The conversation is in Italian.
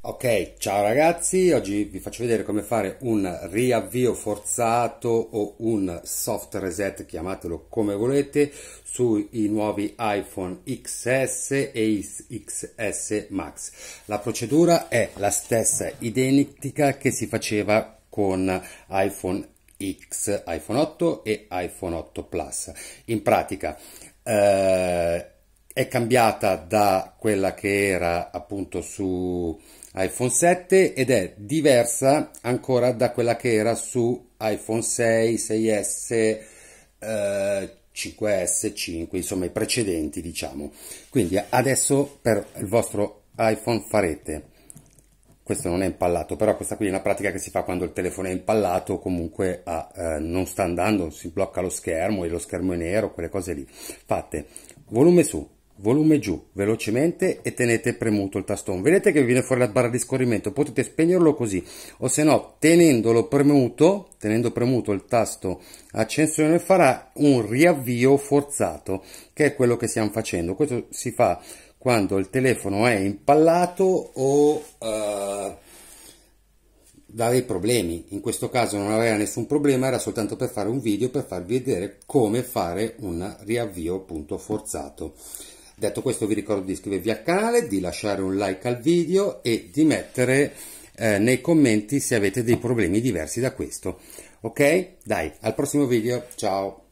Ok, ciao ragazzi, oggi vi faccio vedere come fare un riavvio forzato o un soft reset, chiamatelo come volete, sui nuovi iPhone XS e XS Max. La procedura è la stessa identica che si faceva con iPhone X, iPhone 8 e iPhone 8 Plus. In pratica, eh, è cambiata da quella che era appunto su iPhone 7 ed è diversa ancora da quella che era su iPhone 6, 6S, eh, 5S, 5, insomma i precedenti diciamo. Quindi adesso per il vostro iPhone farete questo non è impallato, però questa qui è una pratica che si fa quando il telefono è impallato o comunque ah, eh, non sta andando, si blocca lo schermo e lo schermo è nero, quelle cose lì. Fate volume su, volume giù velocemente e tenete premuto il tastone vedete che vi viene fuori la barra di scorrimento potete spegnerlo così o se no tenendolo premuto tenendo premuto il tasto accensione farà un riavvio forzato che è quello che stiamo facendo questo si fa quando il telefono è impallato o uh, dà dei problemi in questo caso non aveva nessun problema era soltanto per fare un video per farvi vedere come fare un riavvio appunto forzato Detto questo vi ricordo di iscrivervi al canale, di lasciare un like al video e di mettere eh, nei commenti se avete dei problemi diversi da questo. Ok? Dai, al prossimo video, ciao!